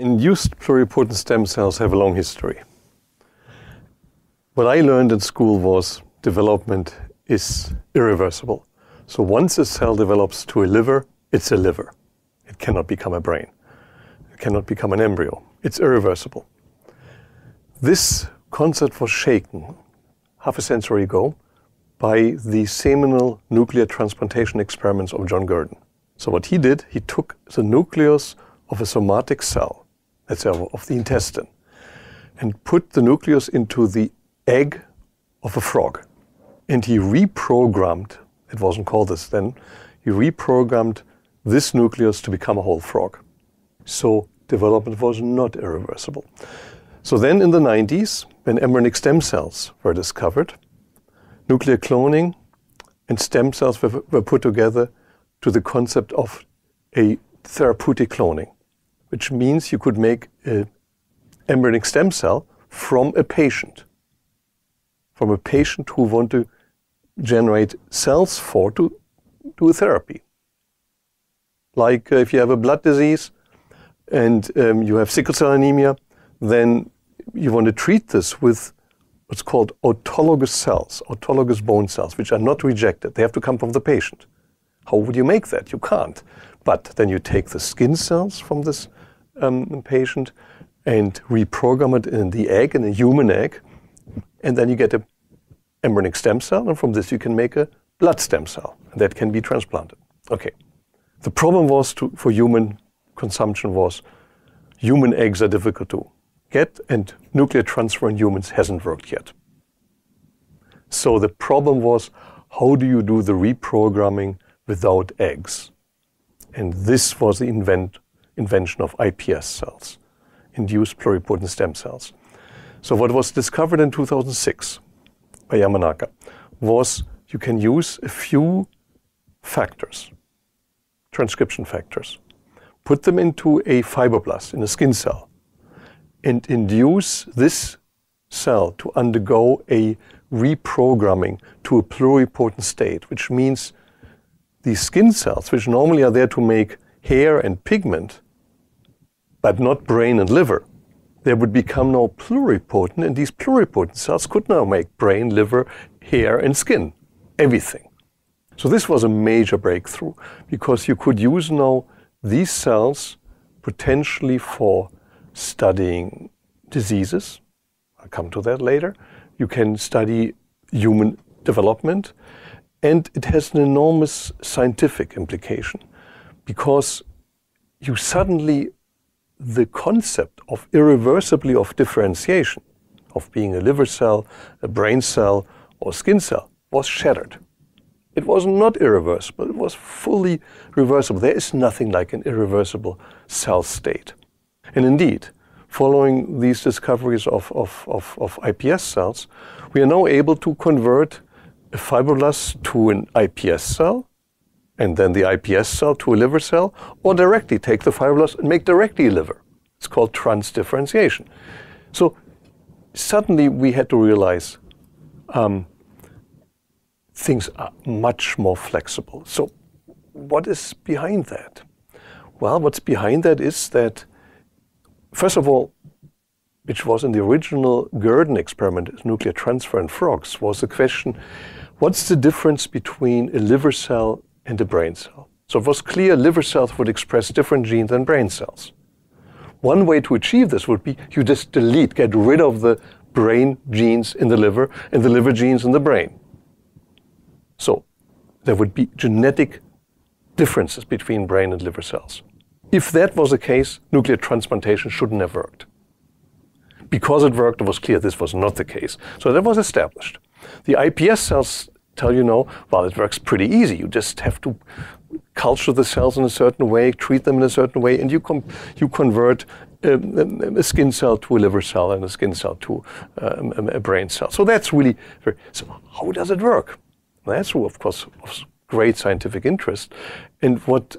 Induced pluripotent stem cells have a long history. What I learned in school was development is irreversible. So once a cell develops to a liver, it's a liver. It cannot become a brain. It cannot become an embryo. It's irreversible. This concept was shaken half a century ago by the seminal nuclear transplantation experiments of John Gurdon. So what he did, he took the nucleus of a somatic cell let's say, of the intestine, and put the nucleus into the egg of a frog. And he reprogrammed, it wasn't called this then, he reprogrammed this nucleus to become a whole frog. So development was not irreversible. So then in the 90s, when embryonic stem cells were discovered, nuclear cloning and stem cells were, were put together to the concept of a therapeutic cloning which means you could make an embryonic stem cell from a patient, from a patient who want to generate cells for to do a therapy. Like uh, if you have a blood disease and um, you have sickle cell anemia, then you want to treat this with what's called autologous cells, autologous bone cells, which are not rejected. They have to come from the patient. How would you make that? You can't. But then you take the skin cells from this um, patient and reprogram it in the egg, in a human egg, and then you get a embryonic stem cell, and from this you can make a blood stem cell that can be transplanted. Okay. The problem was to, for human consumption was human eggs are difficult to get, and nuclear transfer in humans hasn't worked yet. So the problem was how do you do the reprogramming without eggs? And this was the invent invention of iPS cells, induced pluripotent stem cells. So what was discovered in 2006 by Yamanaka was you can use a few factors, transcription factors, put them into a fibroblast, in a skin cell, and induce this cell to undergo a reprogramming to a pluripotent state, which means these skin cells, which normally are there to make hair and pigment, but not brain and liver, there would become now pluripotent, and these pluripotent cells could now make brain, liver, hair, and skin, everything. So this was a major breakthrough because you could use now these cells potentially for studying diseases. I'll come to that later. You can study human development, and it has an enormous scientific implication because you suddenly, the concept of irreversibly of differentiation, of being a liver cell, a brain cell, or skin cell, was shattered. It was not irreversible, it was fully reversible. There is nothing like an irreversible cell state. And indeed, following these discoveries of, of, of, of IPS cells, we are now able to convert a fibroblast to an IPS cell and then the IPS cell to a liver cell, or directly take the fibroblast and make directly a liver. It's called transdifferentiation. So suddenly we had to realize um, things are much more flexible. So what is behind that? Well, what's behind that is that, first of all, which was in the original Gurdon experiment, nuclear transfer in frogs, was the question, what's the difference between a liver cell in the brain cell. So it was clear liver cells would express different genes than brain cells. One way to achieve this would be you just delete, get rid of the brain genes in the liver and the liver genes in the brain. So there would be genetic differences between brain and liver cells. If that was the case, nuclear transplantation shouldn't have worked. Because it worked, it was clear this was not the case. So that was established. The IPS cells tell you know, well, it works pretty easy. You just have to culture the cells in a certain way, treat them in a certain way, and you, you convert um, um, um, a skin cell to a liver cell and a skin cell to um, a brain cell. So that's really, very, so how does it work? That's, of course, of great scientific interest. And what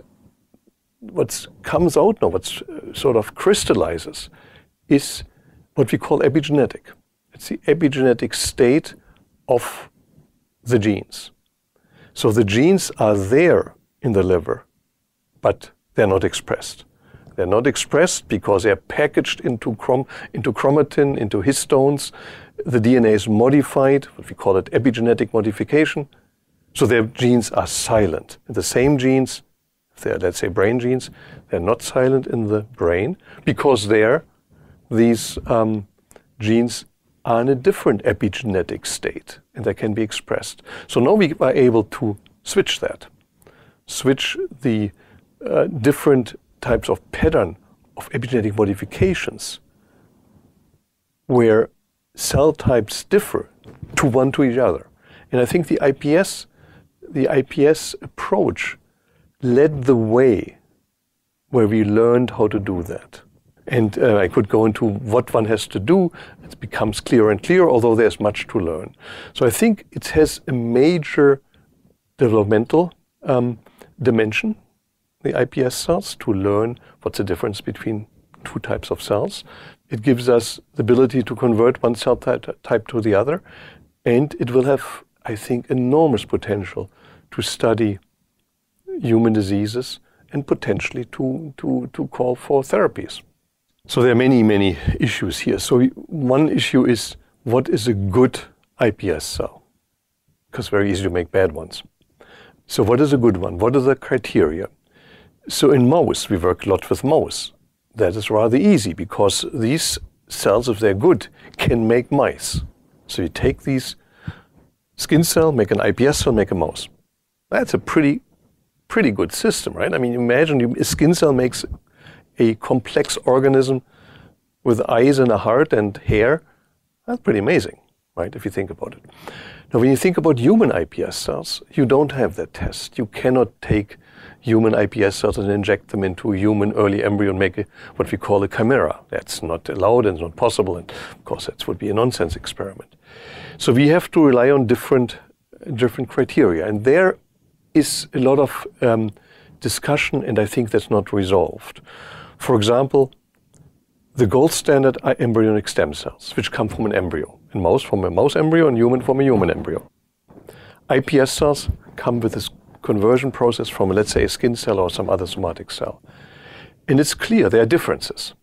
what comes out now, what uh, sort of crystallizes, is what we call epigenetic. It's the epigenetic state of the genes. So the genes are there in the liver, but they're not expressed. They're not expressed because they're packaged into, chrom- into chromatin, into histones. The DNA is modified, what we call it epigenetic modification. So their genes are silent. the same genes, they're, let's say brain genes, they're not silent in the brain because there these um, genes are in a different epigenetic state and they can be expressed. So now we are able to switch that, switch the uh, different types of pattern of epigenetic modifications where cell types differ to one to each other. And I think the IPS, the IPS approach led the way where we learned how to do that. And uh, I could go into what one has to do. It becomes clearer and clearer, although there's much to learn. So I think it has a major developmental um, dimension, the IPS cells, to learn what's the difference between two types of cells. It gives us the ability to convert one cell type to the other. And it will have, I think, enormous potential to study human diseases and potentially to, to, to call for therapies. So there are many, many issues here. So one issue is what is a good IPS cell? Because very easy to make bad ones. So what is a good one? What are the criteria? So in mouse, we work a lot with mouse. That is rather easy because these cells, if they're good, can make mice. So you take these skin cell, make an IPS cell, make a mouse. That's a pretty, pretty good system, right? I mean, imagine a skin cell makes a complex organism with eyes and a heart and hair, that's pretty amazing, right, if you think about it. Now, when you think about human iPS cells, you don't have that test. You cannot take human iPS cells and inject them into a human early embryo and make a, what we call a chimera. That's not allowed and not possible, and of course, that would be a nonsense experiment. So we have to rely on different, different criteria, and there is a lot of um, discussion, and I think that's not resolved. For example, the gold standard are embryonic stem cells, which come from an embryo, in mouse from a mouse embryo, and human from a human embryo. iPS cells come with this conversion process from, let's say, a skin cell or some other somatic cell. And it's clear there are differences.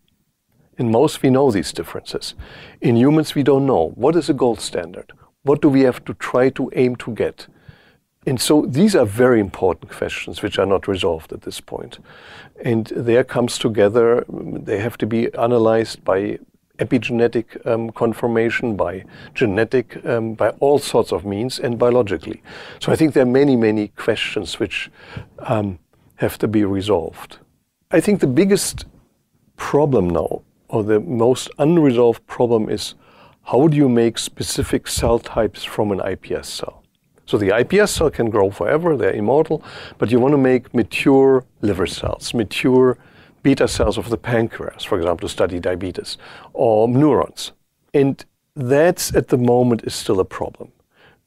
In mouse, we know these differences. In humans, we don't know. What is a gold standard? What do we have to try to aim to get? And so these are very important questions which are not resolved at this point. And there comes together, they have to be analyzed by epigenetic um, confirmation, by genetic, um, by all sorts of means, and biologically. So I think there are many, many questions which um, have to be resolved. I think the biggest problem now, or the most unresolved problem, is how do you make specific cell types from an iPS cell? So the IPS cell can grow forever, they're immortal, but you want to make mature liver cells, mature beta cells of the pancreas, for example, to study diabetes, or neurons. And that's at the moment is still a problem.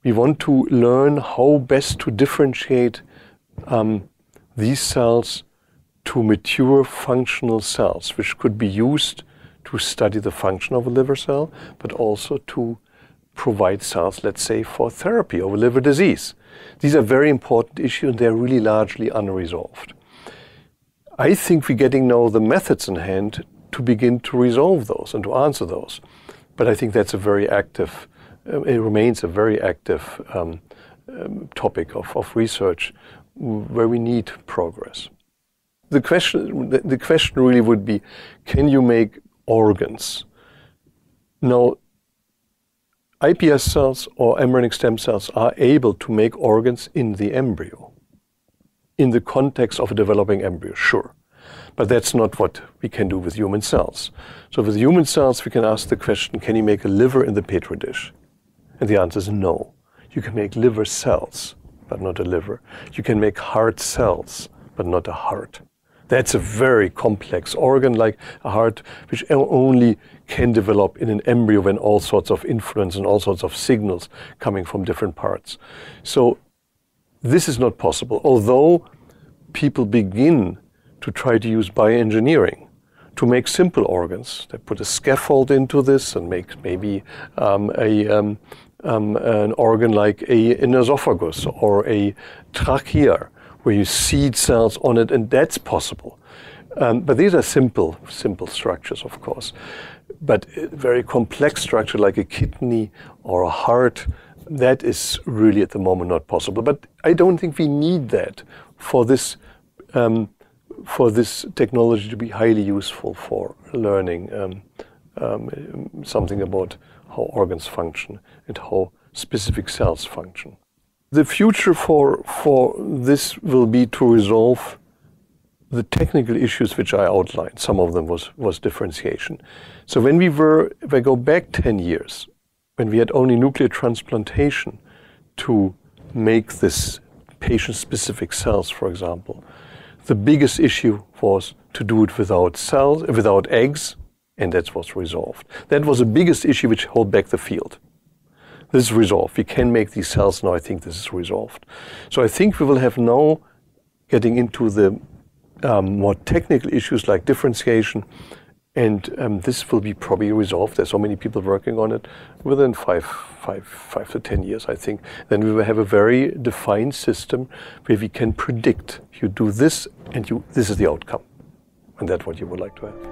We want to learn how best to differentiate um, these cells to mature functional cells, which could be used to study the function of a liver cell, but also to provide cells, let's say, for therapy of a liver disease? These are very important issues and they're really largely unresolved. I think we're getting now the methods in hand to begin to resolve those and to answer those. But I think that's a very active, uh, it remains a very active um, um, topic of, of research mm, where we need progress. The question, the question really would be, can you make organs? Now, iPS cells or embryonic stem cells are able to make organs in the embryo, in the context of a developing embryo, sure. But that's not what we can do with human cells. So with human cells, we can ask the question, can you make a liver in the Petri dish? And the answer is no. You can make liver cells, but not a liver. You can make heart cells, but not a heart. That's a very complex organ like a heart, which only can develop in an embryo when all sorts of influence and all sorts of signals coming from different parts. So this is not possible, although people begin to try to use bioengineering to make simple organs. They put a scaffold into this and make maybe um, a, um, um, an organ like a, an esophagus or a trachea, where you seed cells on it, and that's possible. Um, but these are simple, simple structures, of course but very complex structure like a kidney or a heart, that is really at the moment not possible. But I don't think we need that for this um, for this technology to be highly useful for learning um, um, something about how organs function and how specific cells function. The future for for this will be to resolve the technical issues which I outlined, some of them was, was differentiation. So when we were, if I go back 10 years, when we had only nuclear transplantation to make this patient-specific cells, for example, the biggest issue was to do it without cells, without eggs, and that was resolved. That was the biggest issue which held back the field. This is resolved. We can make these cells now. I think this is resolved. So I think we will have now, getting into the um, more technical issues like differentiation. And um, this will be probably resolved. There's so many people working on it within five, five, five to ten years, I think. Then we will have a very defined system where we can predict you do this, and you this is the outcome, and that's what you would like to have.